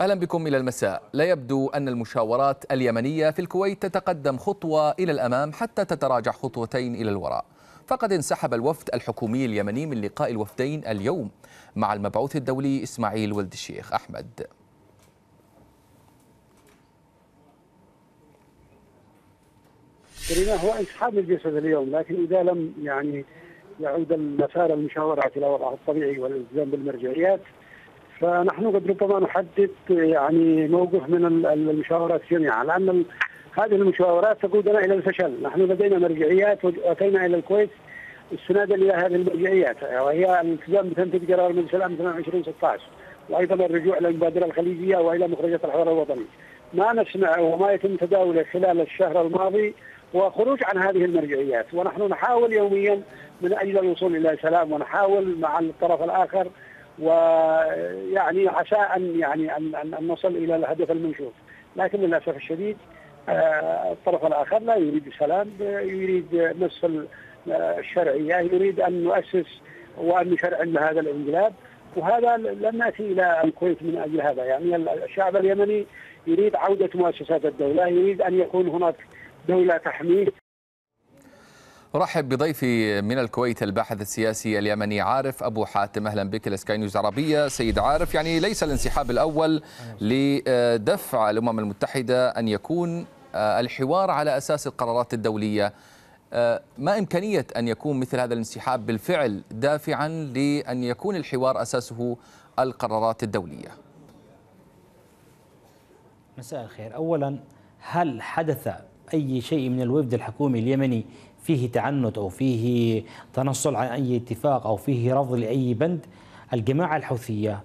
أهلا بكم إلى المساء لا يبدو أن المشاورات اليمنية في الكويت تتقدم خطوة إلى الأمام حتى تتراجع خطوتين إلى الوراء فقد انسحب الوفد الحكومي اليمني من لقاء الوفدين اليوم مع المبعوث الدولي إسماعيل ولد الشيخ أحمد هو انسحاب الجسد اليوم لكن إذا لم يعني يعود المسار المشاورات إلى وضعه الطبيعي والالتزام بالمرجعيات فنحن قد ربما نحدد يعني موقف من المشاورات جميعا لان هذه المشاورات تقودنا الى الفشل، نحن لدينا مرجعيات واتينا الى الكويت استنادا الى هذه المرجعيات وهي الالتزام بتنفيذ قرار مجلس الامن 2016 وايضا الرجوع الى المبادره الخليجيه والى مخرجات الحوار الوطني. ما نسمع وما يتم تداوله خلال الشهر الماضي هو خروج عن هذه المرجعيات ونحن نحاول يوميا من اجل الوصول الى سلام ونحاول مع الطرف الاخر ويعني عسى ان يعني ان ان نصل الى الهدف المنشود لكن للاسف الشديد آه، الطرف الاخر لا يريد السلام يريد نص آه، الشرعيه يريد ان نؤسس وان نشرع هذا الانقلاب وهذا لم ناتي الى الكويت من اجل هذا يعني الشعب اليمني يريد عوده مؤسسات الدوله يريد ان يكون هناك دوله تحميه رحب بضيفي من الكويت الباحث السياسي اليمني عارف ابو حاتم اهلا بك لسكاي نيوز عربيه سيد عارف يعني ليس الانسحاب الاول لدفع الامم المتحده ان يكون آه، الحوار على اساس القرارات الدوليه آه، ما امكانيه ان يكون مثل هذا الانسحاب بالفعل دافعا لان يكون الحوار اساسه القرارات الدوليه مساء الخير اولا هل حدث اي شيء من الوفد الحكومي اليمني فيه تعنت أو فيه تنصل على أي اتفاق أو فيه رفض لأي بند الجماعة الحوثية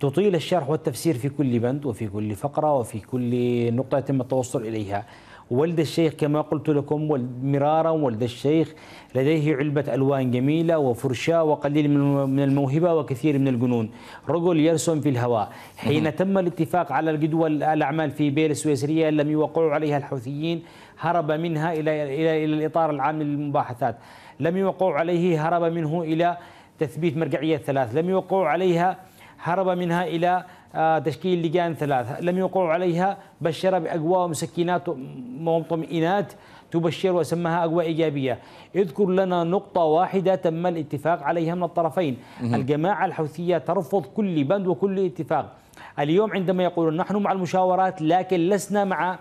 تطيل الشرح والتفسير في كل بند وفي كل فقرة وفي كل نقطة يتم التوصل إليها ولد الشيخ كما قلت لكم مرارا ولد الشيخ لديه علبة ألوان جميلة وفرشاة وقليل من الموهبة وكثير من الجنون رجل يرسم في الهواء حين نعم. تم الاتفاق على الجدول الأعمال في بير السويسرية لم يوقعوا عليها الحوثيين هرب منها إلى إلى إلى الإطار العام للمباحثات لم يوقعوا عليه هرب منه إلى تثبيت مرجعية ثلاث لم يوقعوا عليها هرب منها إلى آه، تشكيل لجان ثلاثة لم يوقعوا عليها بشر بأقوى مسكنات ومطمئنات تبشر وسماها أقوى إيجابية اذكر لنا نقطة واحدة تم الاتفاق عليها من الطرفين الجماعة الحوثية ترفض كل بند وكل اتفاق اليوم عندما يقولون نحن مع المشاورات لكن لسنا مع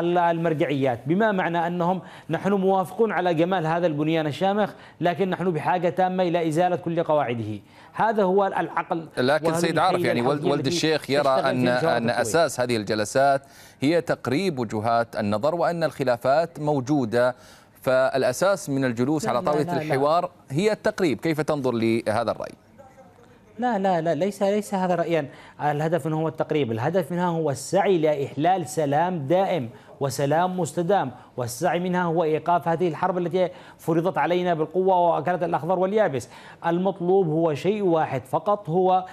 المرجعيات بما معنى أنهم نحن موافقون على جمال هذا البنيان الشامخ لكن نحن بحاجة تامة إلى إزالة كل قواعده هذا هو العقل لكن سيد عارف يعني ولد, ولد الشيخ يرى أن, أن أساس هذه الجلسات هي تقريب وجهات النظر وأن الخلافات موجودة فالأساس من الجلوس لا على طاولة الحوار هي التقريب كيف تنظر لهذا الرأي؟ لا لا لا ليس ليس هذا رأيا الهدف منه هو التقريب الهدف منها هو السعي لإحلال سلام دائم وسلام مستدام والسعي منها هو إيقاف هذه الحرب التي فرضت علينا بالقوة وأكلت الأخضر واليابس المطلوب هو شيء واحد فقط هو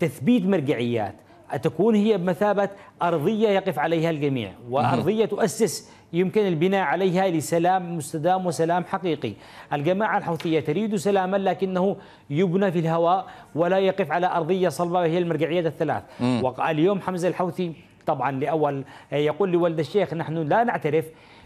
تثبيت مرجعيات تكون هي بمثابة أرضية يقف عليها الجميع وأرضية تؤسس يمكن البناء عليها لسلام مستدام وسلام حقيقي الجماعة الحوثية تريد سلاما لكنه يبنى في الهواء ولا يقف على أرضية صلبة وهي المرجعيات الثلاث اليوم حمزة الحوثي طبعا لأول يقول لولد الشيخ نحن لا نعترف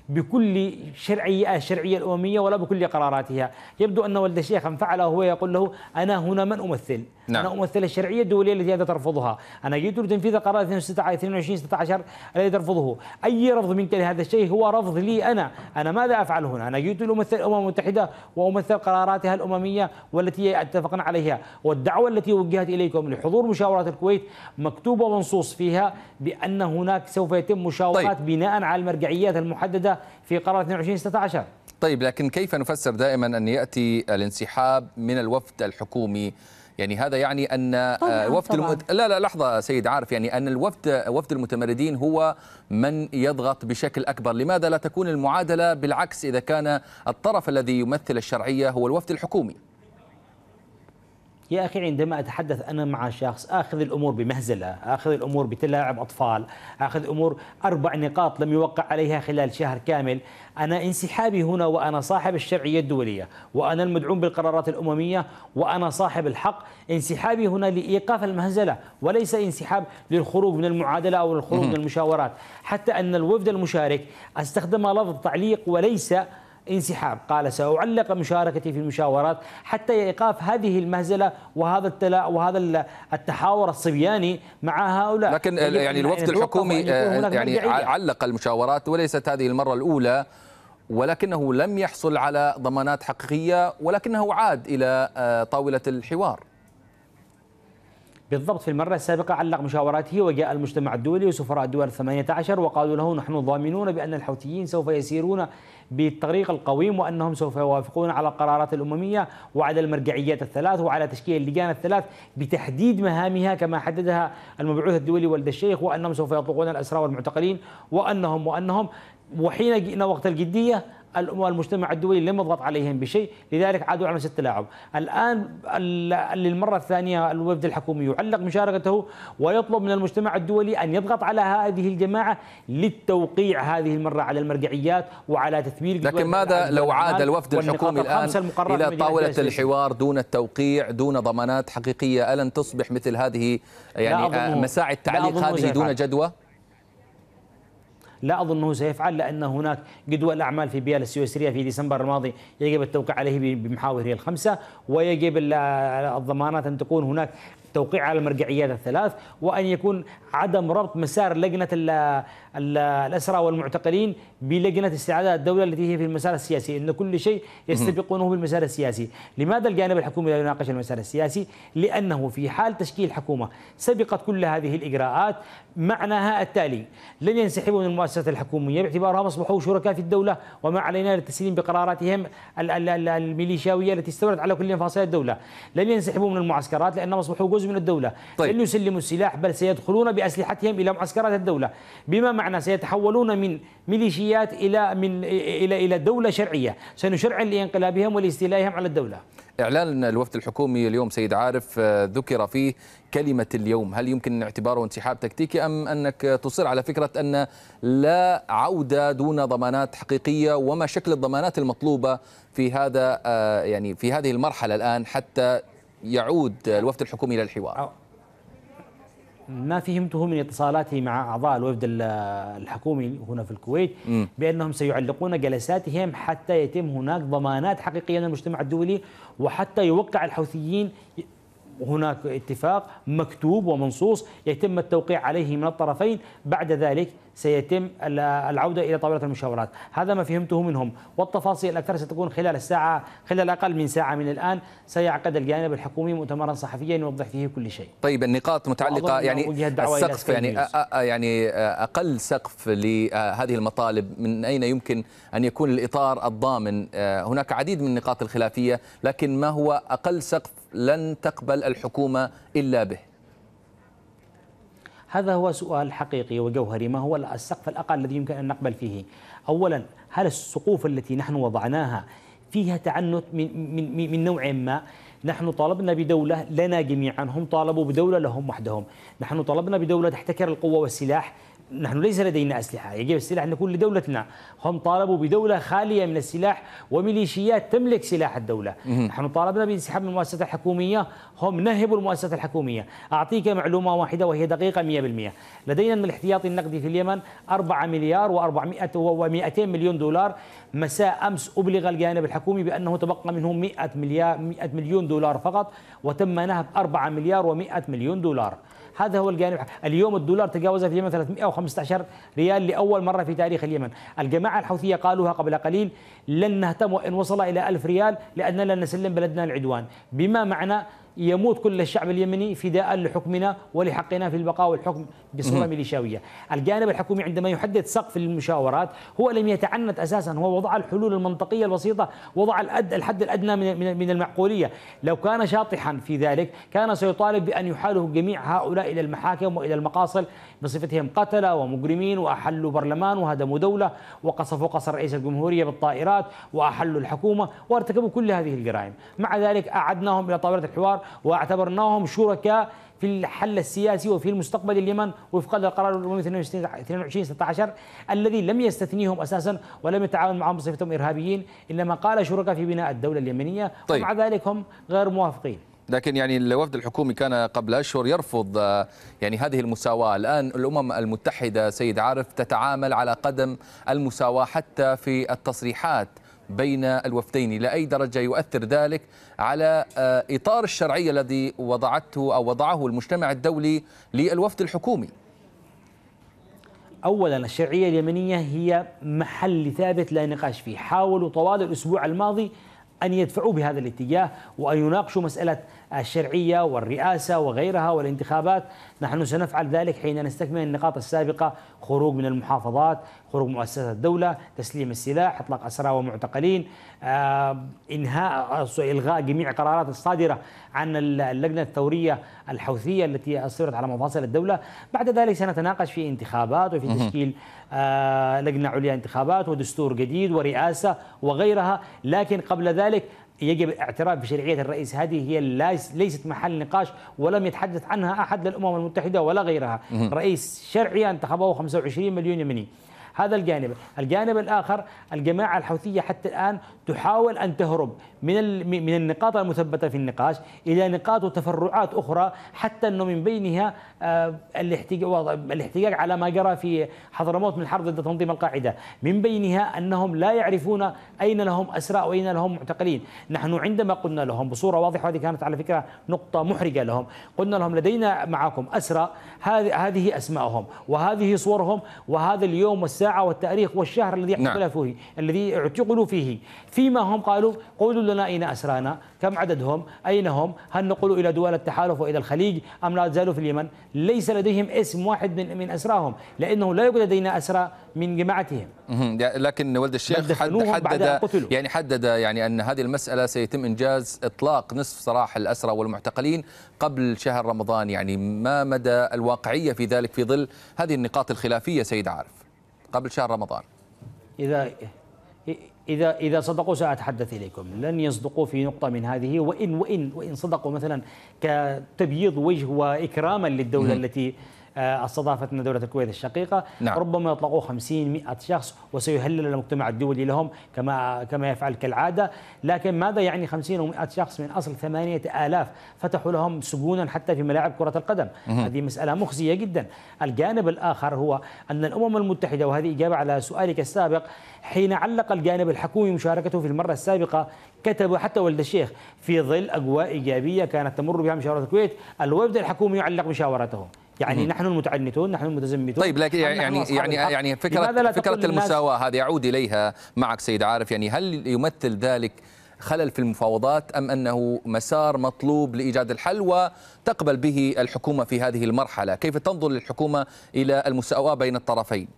بكل آه، شرعية الشرعية الأممية ولا بكل قراراتها يبدو أن ولد الشيخ فعل هو يقول له أنا هنا من أمثل نعم. أنا أمثل الشرعية الدولية التي أنت ترفضها أنا جئت لتنفيذ قرار 22 16 الذي ترفضه أي رفض منك لهذا الشيء هو رفض لي أنا أنا ماذا أفعل هنا أنا جئت لأمثل الأمم المتحدة وأمثل قراراتها الأممية والتي اتفقنا عليها والدعوة التي وجهت إليكم لحضور مشاورات الكويت مكتوبة ومنصوص فيها بأن هناك سوف يتم مشاورات طيب. بناء على المرجعيات المحددة في قرار 22 16 طيب لكن كيف نفسر دائما أن يأتي الانسحاب من الوفد الحكومي يعني هذا يعني ان آه، طبعاً وفد طبعاً. المت... لا لا لحظه سيد عارف يعني ان الوفد وفد المتمردين هو من يضغط بشكل اكبر، لماذا لا تكون المعادله بالعكس اذا كان الطرف الذي يمثل الشرعيه هو الوفد الحكومي؟ يا أخي عندما أتحدث أنا مع شخص آخذ الأمور بمهزلة آخذ الأمور بتلاعب أطفال آخذ أمور أربع نقاط لم يوقع عليها خلال شهر كامل أنا انسحابي هنا وأنا صاحب الشرعية الدولية وأنا المدعوم بالقرارات الأممية وأنا صاحب الحق انسحابي هنا لإيقاف المهزلة وليس انسحاب للخروج من المعادلة أو الخروج من المشاورات حتى أن الوفد المشارك استخدم لفظ تعليق وليس انسحاب قال سأعلق مشاركتي في المشاورات حتى إيقاف هذه المهزلة وهذا التلا وهذا التحاور الصبياني مع هؤلاء لكن يعني الوفد الحكومي آه، يعني علق المشاورات وليست هذه المرة الأولى ولكنه لم يحصل على ضمانات حقيقية ولكنه عاد إلى آه، طاولة الحوار بالضبط في المرة السابقة علق مشاوراته وجاء المجتمع الدولي وسفراء الدول 18 وقالوا له نحن ضامنون بأن الحوثيين سوف يسيرون بالطريق القويم وأنهم سوف يوافقون على القرارات الأممية وعلى المرجعيات الثلاث وعلى تشكيل اللجان الثلاث بتحديد مهامها كما حددها المبعوث الدولي ولد الشيخ وأنهم سوف يطلقون الأسرى والمعتقلين وأنهم وأنهم وحين جئنا وقت الجدية والمجتمع الدولي لم يضغط عليهم بشيء لذلك عادوا على ست التلاعب الآن للمرة الثانية الوفد الحكومي يعلق مشاركته ويطلب من المجتمع الدولي أن يضغط على هذه الجماعة للتوقيع هذه المرة على المرجعيات وعلى تثبيت لكن ماذا لو عاد الوفد الحكومي الآن إلى طاولة الحوار دون التوقيع دون ضمانات حقيقية ألن تصبح مثل هذه يعني آه، مساعي التعليق هذه دون جدوى؟ لا أظنه سيفعل لأن هناك جدول أعمال في بيال السويسرية في ديسمبر الماضي يجب التوقيع عليه بمحاور هي الخمسة ويجب الضمانات أن تكون هناك التوقيع على المرجعيات الثلاث وأن يكون عدم ربط مسار لجنة الأسرى والمعتقلين بلجنة استعادة الدولة التي هي في المسار السياسي أن كل شيء يستبقونه بالمسار السياسي لماذا الجانب الحكومي لا يناقش المسار السياسي لأنه في حال تشكيل حكومة سبقت كل هذه الإجراءات معناها التالي لن ينسحبوا من المؤسسات الحكومية باعتبارهم أصبحوا شركاء في الدولة وما علينا للتسليم بقراراتهم الميليشياوية التي استولت على كل مفاصل الدولة لن ينسحبوا من المعسكرات لأنهم أصبحوا جزء الخروج من الدولة طيب. لن يسلموا السلاح بل سيدخلون بأسلحتهم إلى معسكرات الدولة بما معنى سيتحولون من ميليشيات إلى من إلى إلى دولة شرعية سنشرع لانقلابهم ولاستيلائهم على الدولة إعلان الوفد الحكومي اليوم سيد عارف آه، ذكر فيه كلمة اليوم هل يمكن اعتباره انسحاب تكتيكي أم أنك تصر على فكرة أن لا عودة دون ضمانات حقيقية وما شكل الضمانات المطلوبة في هذا آه، يعني في هذه المرحلة الآن حتى يعود الوفد الحكومي إلى الحوار ما فهمته من اتصالاتي مع أعضاء الوفد الحكومي هنا في الكويت بأنهم سيعلقون جلساتهم حتى يتم هناك ضمانات حقيقية من المجتمع الدولي وحتى يوقع الحوثيين هناك اتفاق مكتوب ومنصوص يتم التوقيع عليه من الطرفين بعد ذلك سيتم العودة إلى طاولة المشاورات هذا ما فهمته منهم والتفاصيل أكثر ستكون خلال الساعة خلال أقل من ساعة من الآن سيعقد الجانب الحكومي مؤتمرا صحفيا يوضح فيه كل شيء طيب النقاط متعلقة يعني السقف يعني يعني أقل سقف لهذه المطالب من أين يمكن أن يكون الإطار الضامن آه، هناك عديد من النقاط الخلافية لكن ما هو أقل سقف لن تقبل الحكومة إلا به هذا هو سؤال حقيقي وجوهري ما هو السقف الأقل الذي يمكن أن نقبل فيه أولا هل السقوف التي نحن وضعناها فيها تعنت من, من, من نوع ما نحن طالبنا بدولة لنا جميعا هم طالبوا بدولة لهم وحدهم نحن طالبنا بدولة تحتكر القوة والسلاح نحن ليس لدينا أسلحة يجب السلاح أن يكون لدولتنا هم طالبوا بدولة خالية من السلاح وميليشيات تملك سلاح الدولة نحن طالبنا بانسحاب من المؤسسات الحكومية هم نهبوا المؤسسات الحكومية أعطيك معلومة واحدة وهي دقيقة 100% لدينا من الاحتياطي النقدي في اليمن 4 مليار و400 و200 مليون دولار مساء أمس أبلغ الجانب الحكومي بأنه تبقى منهم 100 مليار 100 مليون دولار فقط وتم نهب 4 مليار و100 مليون دولار هذا هو الجانب اليوم الدولار تجاوز في اليمن 315 ريال لأول مرة في تاريخ اليمن الجماعة الحوثية قالوها قبل قليل لن نهتم وإن وصل إلى 1000 ريال لأننا لن نسلم بلدنا العدوان بما معنى يموت كل الشعب اليمني فداء لحكمنا ولحقنا في البقاء والحكم بصورة ميليشياوية الجانب الحكومي عندما يحدد سقف للمشاورات هو لم يتعنت أساسا هو وضع الحلول المنطقية البسيطة وضع الأد الحد الأدنى من, من المعقولية لو كان شاطحا في ذلك كان سيطالب بأن يحاله جميع هؤلاء إلى المحاكم وإلى المقاصل بصفتهم قتلة ومجرمين وأحلوا برلمان وهدموا دولة وقصفوا قصر رئيس الجمهورية بالطائرات وأحلوا الحكومة وارتكبوا كل هذه الجرائم مع ذلك أعدناهم إلى طاولة الحوار واعتبرناهم شركاء في الحل السياسي وفي المستقبل اليمن وفقا للقرار 22 16 الذي لم يستثنيهم اساسا ولم يتعاون معهم بصفتهم ارهابيين انما قال شركاء في بناء الدوله اليمنيه طيب. ومع ذلك هم غير موافقين لكن يعني الوفد الحكومي كان قبل اشهر يرفض آه، يعني هذه المساواه، الان الامم المتحده سيد عارف تتعامل على قدم المساواه حتى في التصريحات، بين الوفدين إلى أي درجة يؤثر ذلك على آه، إطار الشرعية الذي وضعته أو وضعه المجتمع الدولي للوفد الحكومي اولا الشرعيه اليمنيه هي محل ثابت لا نقاش فيه، حاولوا طوال الاسبوع الماضي ان يدفعوا بهذا الاتجاه وان يناقشوا مساله الشرعية والرئاسة وغيرها والانتخابات نحن سنفعل ذلك حين نستكمل النقاط السابقة خروج من المحافظات خروج مؤسسات الدولة تسليم السلاح إطلاق أسرى ومعتقلين آه، إنهاء آه، إلغاء جميع القرارات الصادرة عن اللجنة الثورية الحوثية التي أصدرت على مفاصل الدولة بعد ذلك سنتناقش في انتخابات وفي تشكيل آه، لجنة عليا انتخابات ودستور جديد ورئاسة وغيرها لكن قبل ذلك يجب الاعتراف بشرعية الرئيس هذه هي ليست محل نقاش ولم يتحدث عنها أحد للأمم المتحدة ولا غيرها رئيس شرعي انتخبه 25 مليون يمني هذا الجانب الجانب الآخر الجماعة الحوثية حتى الآن تحاول أن تهرب من من النقاط المثبتة في النقاش إلى نقاط وتفرعات أخرى حتى أنه من بينها آه، الاحتجاج على ما جرى في حضرموت من الحرب ضد تنظيم القاعدة من بينها أنهم لا يعرفون أين لهم أسراء وأين لهم معتقلين نحن عندما قلنا لهم بصورة واضحة وهذه كانت على فكرة نقطة محرجة لهم قلنا لهم لدينا معكم أسرى هذه أسمائهم وهذه صورهم وهذا اليوم والساعة الساعه والتاريخ والشهر الذي احتفل نعم. فيه الذي اعتقلوا فيه فيما هم قالوا قولوا لنا أين أسرانا كم عددهم أين هم هل نقلوا إلى دول التحالف وإلى الخليج أم لا زالوا في اليمن ليس لديهم اسم واحد من من أسراهم لأنه لا يوجد لدينا أسرى من جماعتهم لكن ولد الشيخ حد حدد يعني حدد يعني أن هذه المسألة سيتم إنجاز إطلاق نصف سراح الأسرى والمعتقلين قبل شهر رمضان يعني ما مدى الواقعية في ذلك في ظل هذه النقاط الخلافية سيد عارف قبل شهر رمضان إذا إذا إذا صدقوا سأتحدث إليكم لن يصدقوا في نقطة من هذه وإن وإن وإن صدقوا مثلا كتبييض وجه وإكراما للدولة التي آه، استضافتنا دولة الكويت الشقيقة نعم. ربما يطلقوا 50 100 شخص وسيهلل المجتمع الدولي لهم كما كما يفعل كالعادة لكن ماذا يعني 50 ومئة 100 شخص من أصل 8000 فتحوا لهم سجونا حتى في ملاعب كرة القدم مه. هذه مسألة مخزية جدا الجانب الآخر هو أن الأمم المتحدة وهذه إجابة على سؤالك السابق حين علق الجانب الحكومي مشاركته في المرة السابقة كتب حتى ولد الشيخ في ظل أجواء إيجابية كانت تمر بها مشاورة الكويت الوفد الحكومي يعلق مشاورته يعني مم. نحن المتعنتون نحن المتزمتون طيب لكن يعني يعني يعني فكره فكره المساواه هذه يعود اليها معك سيد عارف يعني هل يمثل ذلك خلل في المفاوضات ام انه مسار مطلوب لايجاد الحل وتقبل به الحكومه في هذه المرحله كيف تنظر الحكومه الى المساواه بين الطرفين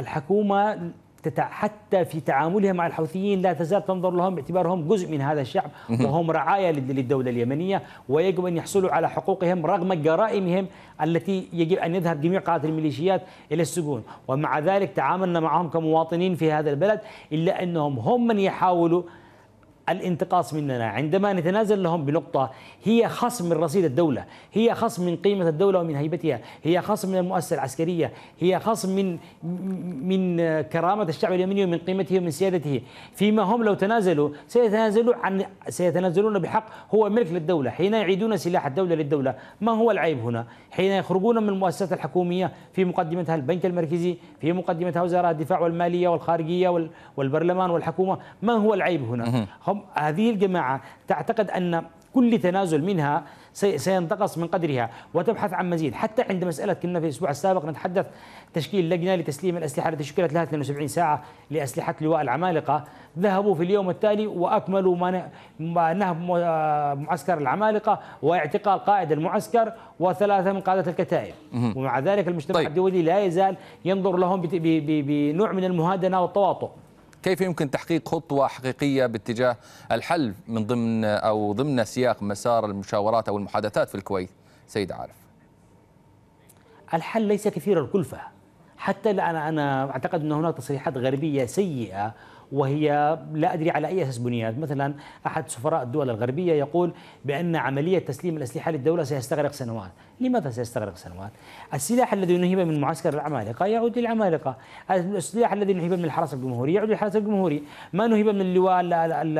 الحكومه حتى في تعاملها مع الحوثيين لا تزال تنظر لهم باعتبارهم جزء من هذا الشعب وهم رعايا للدولة اليمنية ويجب أن يحصلوا على حقوقهم رغم جرائمهم التي يجب أن يذهب جميع قادة الميليشيات إلى السجون ومع ذلك تعاملنا معهم كمواطنين في هذا البلد إلا أنهم هم من يحاولوا الانتقاص مننا عندما نتنازل لهم بنقطة هي خصم من رصيد الدولة هي خصم من قيمة الدولة ومن هيبتها هي خصم من المؤسسة العسكرية هي خصم من من كرامة الشعب اليمني ومن قيمته ومن سيادته فيما هم لو تنازلوا سيتنازلوا عن سيتنازلون بحق هو ملك للدولة حين يعيدون سلاح الدولة للدولة ما هو العيب هنا حين يخرجون من المؤسسات الحكومية في مقدمتها البنك المركزي في مقدمتها وزارة الدفاع والمالية والخارجية والبرلمان والحكومة ما هو العيب هنا هم هذه الجماعة تعتقد أن كل تنازل منها سينتقص من قدرها وتبحث عن مزيد حتى عند مسألة كنا في الأسبوع السابق نتحدث تشكيل لجنة لتسليم الأسلحة التي شكلت لها 72 ساعة لأسلحة لواء العمالقة ذهبوا في اليوم التالي وأكملوا ما نهب آه، معسكر العمالقة واعتقال قائد المعسكر وثلاثة من قادة الكتائب ومع ذلك المجتمع طيب. الدولي لا يزال ينظر لهم بنوع من المهادنة والتواطؤ كيف يمكن تحقيق خطوة حقيقية باتجاه الحل من ضمن أو ضمن سياق مسار المشاورات أو المحادثات في الكويت سيد عارف الحل ليس كثير الكلفة حتى الآن أنا أعتقد أن هناك تصريحات غربية سيئة وهي لا أدري على أي أساس بنيت مثلا أحد سفراء الدول الغربية يقول بأن عملية تسليم الأسلحة للدولة سيستغرق سنوات لماذا سيستغرق سنوات؟ السلاح الذي نهب من معسكر العمالقة يعود للعمالقة السلاح الذي نهب من الحرس الجمهوري يعود للحرس الجمهوري ما نهب من اللواء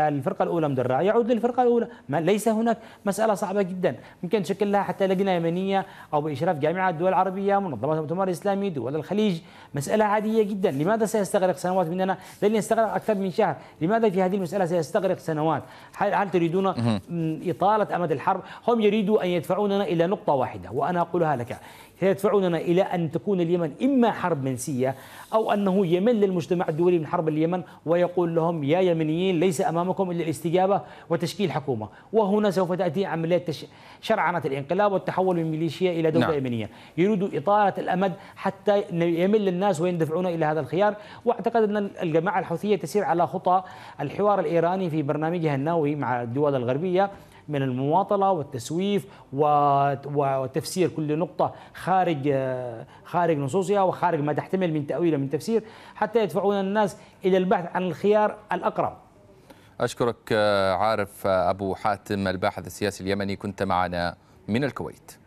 الفرقة الأولى مدرعة يعود للفرقة الأولى ما ليس هناك مسألة صعبة جدا ممكن تشكل لها حتى لجنة يمنية أو بإشراف جامعة الدول العربية منظمة المؤتمر الإسلامي دول الخليج مسألة عادية جدا لماذا سيستغرق سنوات مننا؟ لن يستغرق أكثر من شهر لماذا في هذه المسألة سيستغرق سنوات هل, هل تريدون إطالة أمد الحرب هم يريدوا أن يدفعوننا إلى نقطة واحدة وأنا أقولها لك سيدفعوننا إلى أن تكون اليمن إما حرب منسية أو أنه يمل المجتمع الدولي من حرب اليمن ويقول لهم يا يمنيين ليس أمامكم إلا الاستجابة وتشكيل حكومة وهنا سوف تأتي عملية تش... شرعنة الانقلاب والتحول من ميليشيا إلى دولة نعم. يمنية يريدوا إطالة الأمد حتى يمل الناس ويندفعون إلى هذا الخيار وأعتقد أن الجماعة الحوثية التأثير على خطى الحوار الإيراني في برنامجها النووي مع الدول الغربية من المماطله والتسويف وتفسير كل نقطه خارج خارج نصوصها وخارج ما تحتمل من تاويل ومن تفسير حتى يدفعون الناس الى البحث عن الخيار الاقرب. اشكرك آه، عارف آه، ابو حاتم الباحث السياسي اليمني كنت معنا من الكويت.